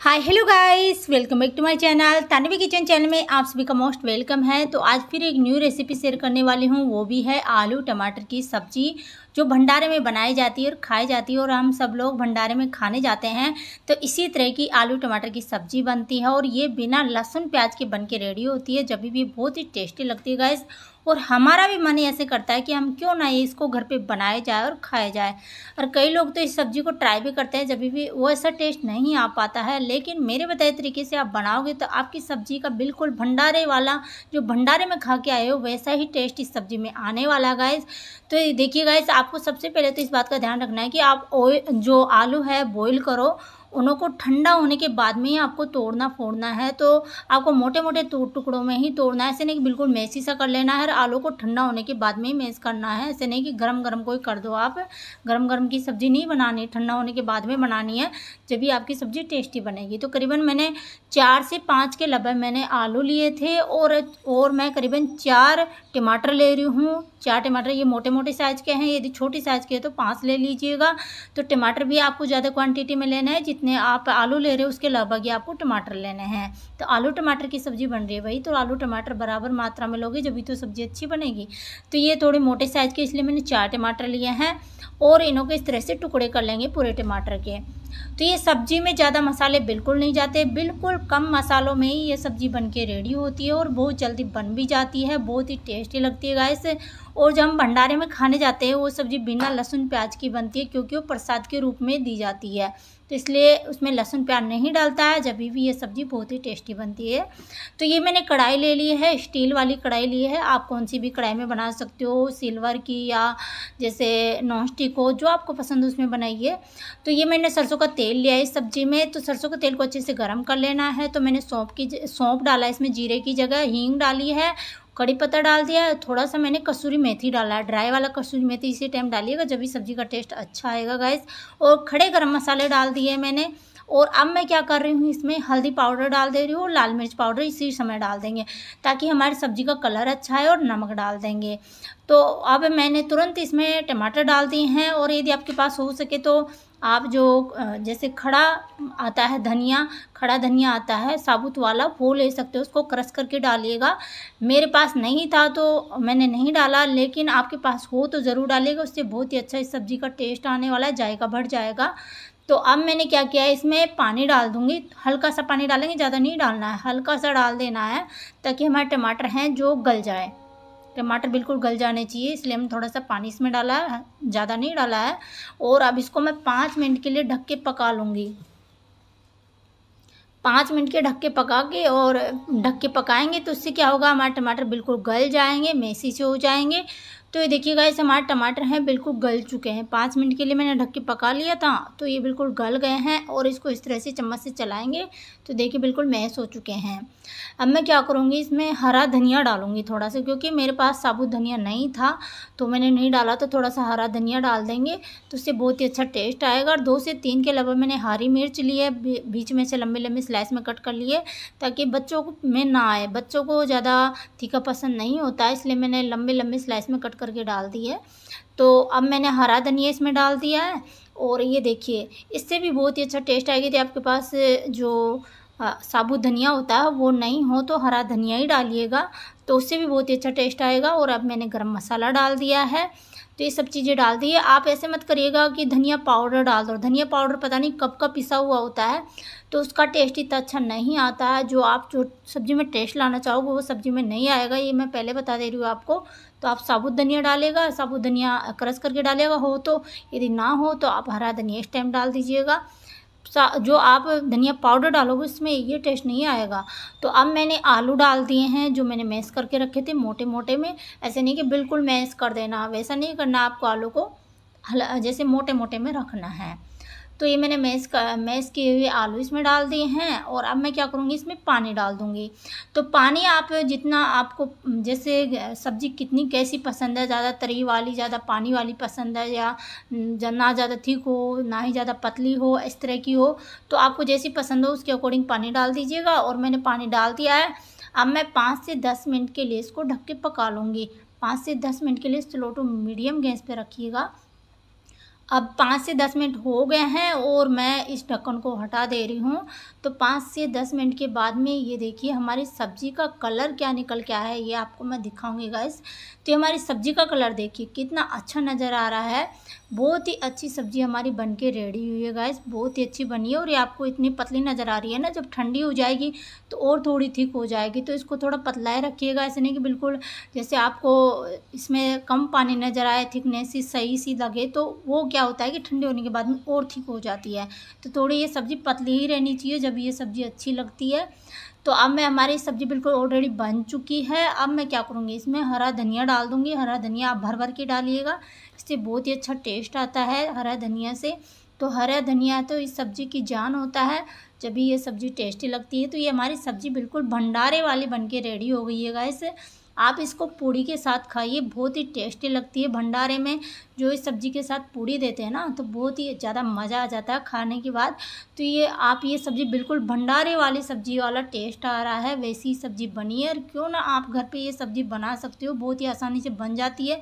hi hello guys welcome back to my channel Tanvi kitchen channel में आप सभी का मोस्ट वेलकम है तो आज फिर एक न्यू रेसिपी शेयर करने वाली हूँ वो भी है आलू टमाटर की सब्जी जो भंडारे में बनाई जाती है और खाई जाती है और हम सब लोग भंडारे में खाने जाते हैं तो इसी तरह की आलू टमाटर की सब्जी बनती है और ये बिना लहसुन प्याज के बन के रेडी होती है जब भी बहुत ही टेस्टी लगती है गाइस और हमारा भी मन ऐसे करता है कि हम क्यों ना ये इसको घर पे बनाया जाए और खाया जाए और कई लोग तो इस सब्ज़ी को ट्राई भी करते हैं जब भी वो ऐसा टेस्ट नहीं आ पाता है लेकिन मेरे बताए तरीके से आप बनाओगे तो आपकी सब्ज़ी का बिल्कुल भंडारे वाला जो भंडारे में खा के आए हो वैसा ही टेस्ट इस सब्ज़ी में आने वाला गाइस तो देखिए गाइस आपको सबसे पहले तो इस बात का ध्यान रखना है कि आप जो आलू है बॉयल करो उनको ठंडा होने के बाद में ही आपको तोड़ना फोड़ना है तो आपको मोटे मोटे टुकड़ों में ही तोड़ना है ऐसे नहीं कि बिल्कुल मैसी सा कर लेना है और आलू को ठंडा होने के बाद में ही मैस करना है ऐसे नहीं कि गर्म गर्म कोई कर दो आप गर्म गर्म की सब्ज़ी नहीं बनानी ठंडा होने के बाद में बनानी है जब भी आपकी सब्ज़ी टेस्टी बनेगी तो करीबन मैंने चार से पाँच के लगभग मैंने आलू लिए थे और और मैं करीबन चार टमाटर ले रही हूँ चार टमाटर ये मोटे मोटे साइज़ के हैं यदि छोटी साइज़ के हैं तो पाँच ले लीजिएगा तो टमाटर भी आपको ज़्यादा क्वान्टिटी में लेना है जितने आप आलू ले रहे हो उसके लगभग ही आपको टमाटर लेने हैं तो आलू टमाटर की सब्ज़ी बन रही है भाई तो आलू टमाटर बराबर मात्रा में लोगे जब भी तो सब्ज़ी अच्छी बनेगी तो ये थोड़े मोटे साइज़ के इसलिए मैंने चार टमाटर लिए हैं और इन्हों के इस तरह से टुकड़े कर लेंगे पूरे टमाटर के तो ये सब्ज़ी में ज़्यादा मसाले बिल्कुल नहीं जाते बिल्कुल कम मसालों में ही ये सब्ज़ी बन के रेडी होती है और बहुत जल्दी बन भी जाती है बहुत ही टेस्टी लगती है गाय और जब हम भंडारे में खाने जाते हैं वो सब्ज़ी बिना लहसुन प्याज की बनती है क्योंकि वो प्रसाद के रूप में दी जाती है तो इसलिए उसमें लहसुन प्याज नहीं डालता है जब भी ये सब्ज़ी बहुत ही टेस्टी बनती है तो ये मैंने कढ़ाई ले ली है स्टील वाली कढ़ाई ली है आप कौन सी भी कढ़ाई में बना सकते हो सिल्वर की या जैसे नॉन स्टिक हो जो आपको पसंद हो उसमें बनाइए तो ये मैंने सरसों का तेल लिया है इस सब्ज़ी में तो सरसों के तेल को अच्छे से गर्म कर लेना है तो मैंने सौंप की सौंप डाला है इसमें जीरे की जगह हींग डाली है कड़ी पत्ता डाल दिया है थोड़ा सा मैंने कसूरी मेथी डाला है ड्राई वाला कसूरी मेथी इसी टाइम डालिएगा जब भी सब्जी का टेस्ट अच्छा आएगा गैस और खड़े गर्म मसाले डाल दिए मैंने और अब मैं क्या कर रही हूँ इसमें हल्दी पाउडर डाल दे रही हूँ और लाल मिर्च पाउडर इसी समय डाल देंगे ताकि हमारी सब्जी का कलर अच्छा है और नमक डाल देंगे तो अब मैंने तुरंत इसमें टमाटर डाल दिए हैं और यदि आपके पास हो सके तो आप जो जैसे खड़ा आता है धनिया खड़ा धनिया आता है साबुत वाला वो ले सकते हो उसको क्रश करके डालिएगा मेरे पास नहीं था तो मैंने नहीं डाला लेकिन आपके पास हो तो ज़रूर डालिएगा उससे बहुत ही अच्छा इस सब्ज़ी का टेस्ट आने वाला है जायका बढ़ जाएगा तो अब मैंने क्या किया है इसमें पानी डाल दूंगी हल्का सा पानी डालेंगे ज़्यादा नहीं डालना है हल्का सा डाल देना है ताकि हमारे टमाटर हैं जो गल जाए टमाटर बिल्कुल गल जाने चाहिए इसलिए हम थोड़ा सा पानी इसमें डाला है ज़्यादा नहीं डाला है और अब इसको मैं पाँच मिनट के लिए ढक के पका लूँगी पाँच मिनट के ढक के पका के और ढक के पकाएंगे तो उससे क्या होगा हमारे टमाटर बिल्कुल गल जाएंगे मेसी से हो जाएंगे तो ये देखिए गाइस हमारे टमाटर हैं बिल्कुल गल चुके हैं पाँच मिनट के लिए मैंने ढक के पका लिया था तो ये बिल्कुल गल गए हैं और इसको इस तरह से चम्मच से चलाएंगे तो देखिए बिल्कुल मैस हो चुके हैं अब मैं क्या करूँगी इसमें हरा धनिया डालूँगी थोड़ा सा क्योंकि मेरे पास साबुत धनिया नहीं था तो मैंने नहीं डाला तो थोड़ा सा हरा धनिया डाल देंगे तो उससे बहुत ही अच्छा टेस्ट आएगा और दो से तीन के अलावा मैंने हरी मिर्च ली है बीच में से लंबे लंबे स्लाइस में कट कर लिए ताकि बच्चों में ना आए बच्चों को ज़्यादा तीखा पसंद नहीं होता इसलिए मैंने लंबे लंबे स्लाइस में कट करके डाल दी है तो अब मैंने हरा धनिया इसमें डाल दिया है और ये देखिए इससे भी बहुत ही अच्छा टेस्ट आएगी थी तो आपके पास जो साबुत धनिया होता है वो नहीं हो तो हरा धनिया ही डालिएगा तो उससे भी बहुत ही अच्छा टेस्ट आएगा और अब मैंने गरम मसाला डाल दिया है तो ये सब चीज़ें डाल दिए आप ऐसे मत करिएगा कि धनिया पाउडर डाल दो धनिया पाउडर पता नहीं कब का पिसा हुआ होता है तो उसका टेस्ट इतना अच्छा नहीं आता है जो आप जो सब्ज़ी में टेस्ट लाना चाहोगे वो सब्ज़ी में नहीं आएगा ये मैं पहले बता दे रही हूँ आपको तो आप साबुत धनिया डालेगा साबुत धनिया क्रश करके डालेगा हो तो यदि ना हो तो आप हरा धनिया इस टाइम डाल दीजिएगा जो आप धनिया पाउडर डालोगे उसमें ये टेस्ट नहीं आएगा तो अब मैंने आलू डाल दिए हैं जो मैंने मैस करके रखे थे मोटे मोटे में ऐसे नहीं कि बिल्कुल मैस कर देना वैसा नहीं करना आपको आलू को जैसे मोटे मोटे में रखना है तो ये मैंने मैश का मैश किए हुए आलू इसमें डाल दिए हैं और अब मैं क्या करूँगी इसमें पानी डाल दूँगी तो पानी आप जितना आपको जैसे सब्ज़ी कितनी कैसी पसंद है ज़्यादा तरी वाली ज़्यादा पानी वाली पसंद है या ना ज़्यादा ठीक हो ना ही ज़्यादा पतली हो इस तरह की हो तो आपको जैसी पसंद हो उसके अकॉर्डिंग पानी डाल दीजिएगा और मैंने पानी डाल दिया है अब मैं पाँच से दस मिनट के लिए इसको ढक के पका लूँगी पाँच से दस मिनट के लिए स्लो टू मीडियम गैस पर रखिएगा अब पाँच से दस मिनट हो गए हैं और मैं इस ढक्कन को हटा दे रही हूँ तो पाँच से दस मिनट के बाद में ये देखिए हमारी सब्ज़ी का कलर क्या निकल के आया है ये आपको मैं दिखाऊंगी गैस तो हमारी सब्ज़ी का कलर देखिए कितना अच्छा नज़र आ रहा है बहुत ही अच्छी सब्ज़ी हमारी बन के रेडी हुई है गैस बहुत ही अच्छी बनी है और ये आपको इतनी पतली नज़र आ रही है ना जब ठंडी हो जाएगी तो और थोड़ी थिक हो जाएगी तो इसको थोड़ा पतलाए रखिएगा ऐसे नहीं कि बिल्कुल जैसे आपको इसमें कम पानी नज़र आए थिकनेस सही सी लगे तो वो क्या क्या होता है कि ठंडे होने के बाद में और ठीक हो जाती है तो थोड़ी ये सब्ज़ी पतली ही रहनी चाहिए जब ये सब्ज़ी अच्छी लगती है तो अब मैं हमारी सब्ज़ी बिल्कुल ऑलरेडी बन चुकी है अब मैं क्या करूँगी इसमें हरा धनिया डाल दूँगी हरा धनिया आप भर भर के डालिएगा इससे बहुत ही अच्छा टेस्ट आता है हरा धनिया से तो हरा धनिया तो इस सब्ज़ी की जान होता है जब भी ये सब्ज़ी टेस्टी लगती है तो ये हमारी सब्ज़ी बिल्कुल भंडारे वाली बन के रेडी हो गई है गाइस आप इसको पूड़ी के साथ खाइए बहुत ही टेस्टी लगती है भंडारे में जो इस सब्ज़ी के साथ पूड़ी देते हैं ना तो बहुत ही ज़्यादा मज़ा आ जाता है खाने के बाद तो ये आप ये सब्ज़ी बिल्कुल भंडारे वाली सब्ज़ी वाला टेस्ट आ रहा है वैसी सब्ज़ी बनी है और क्यों ना आप घर पर ये सब्ज़ी बना सकते हो बहुत ही आसानी से बन जाती है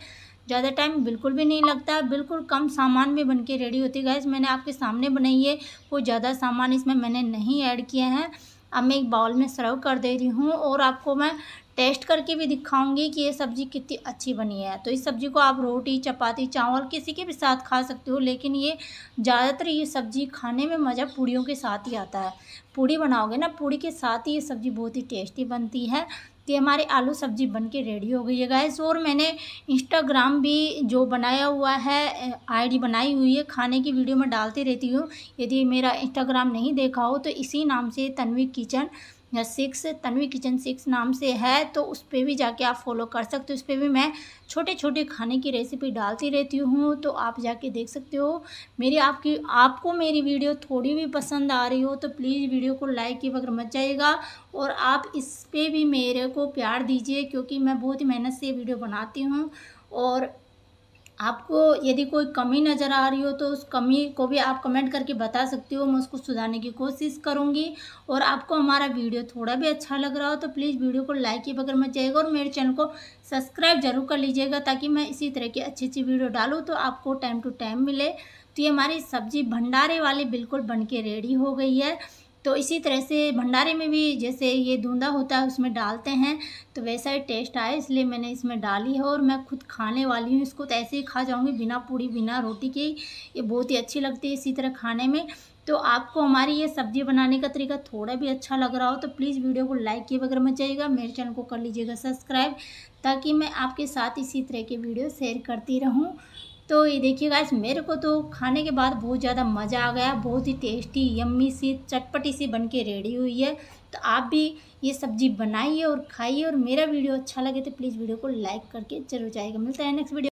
ज़्यादा टाइम बिल्कुल भी नहीं लगता है बिल्कुल कम सामान में बन के रेडी होती है गैस मैंने आपके सामने बनाई है कोई ज़्यादा सामान इसमें मैंने नहीं ऐड किया है अब मैं एक बाउल में सर्व कर दे रही हूँ और आपको मैं टेस्ट करके भी दिखाऊंगी कि ये सब्ज़ी कितनी अच्छी बनी है तो इस सब्ज़ी को आप रोटी चपाती चावल किसी के भी साथ खा सकते हो लेकिन ये ज़्यादातर ये सब्ज़ी खाने में मज़ा पूड़ियों के साथ ही आता है पूड़ी बनाओगे ना पूड़ी के साथ ही ये सब्ज़ी बहुत ही टेस्टी बनती है तो ये हमारी आलू सब्जी बन के रेडी हो गई है गैस और मैंने इंस्टाग्राम भी जो बनाया हुआ है आईडी बनाई हुई है खाने की वीडियो में डालती रहती हूँ यदि मेरा इंस्टाग्राम नहीं देखा हो तो इसी नाम से Tanvi kitchen six Tanvi kitchen six नाम से है तो उस पर भी जाके आप फॉलो कर सकते हो उस पर भी मैं छोटे छोटे खाने की रेसिपी डालती रहती हूँ तो आप जाके देख सकते हो मेरी आपकी आपको मेरी वीडियो थोड़ी भी पसंद आ रही हो तो प्लीज़ वीडियो को लाइक की वगैरह मच जाएगा और आप इस पर भी मेरे को प्यार दीजिए क्योंकि मैं बहुत ही मेहनत से वीडियो बनाती हूँ और आपको यदि कोई कमी नज़र आ रही हो तो उस कमी को भी आप कमेंट करके बता सकते हो मैं उसको सुधारने की कोशिश करूँगी और आपको हमारा वीडियो थोड़ा भी अच्छा लग रहा हो तो प्लीज़ वीडियो को लाइक ही बगैर मत जाइएगा और मेरे चैनल को सब्सक्राइब जरूर कर लीजिएगा ताकि मैं इसी तरह की अच्छी अच्छी वीडियो डालूँ तो आपको टाइम टू टाइम मिले तो ये हमारी सब्जी भंडारे वाली बिल्कुल बन के रेडी हो गई है तो इसी तरह से भंडारे में भी जैसे ये धूंधा होता है उसमें डालते हैं तो वैसा ही टेस्ट आया इसलिए मैंने इसमें डाली है और मैं खुद खाने वाली हूँ इसको तो ऐसे ही खा जाऊँगी बिना पूड़ी बिना रोटी के ये बहुत ही अच्छी लगती है इसी तरह खाने में तो आपको हमारी ये सब्जी बनाने का तरीका थोड़ा भी अच्छा लग रहा हो तो प्लीज़ वीडियो को लाइक किए वगैरह मत जाइएगा मेरे चैनल को कर लीजिएगा सब्सक्राइब ताकि मैं आपके साथ इसी तरह के वीडियो शेयर करती रहूँ तो ये देखिए गाइस मेरे को तो खाने के बाद बहुत ज़्यादा मज़ा आ गया बहुत ही टेस्टी यम्मी सी चटपटी सी बन के रेडी हुई है तो आप भी ये सब्जी बनाइए और खाइए और मेरा वीडियो अच्छा लगे तो प्लीज़ वीडियो को लाइक करके जरूर जाएगा मिलता है नेक्स्ट वीडियो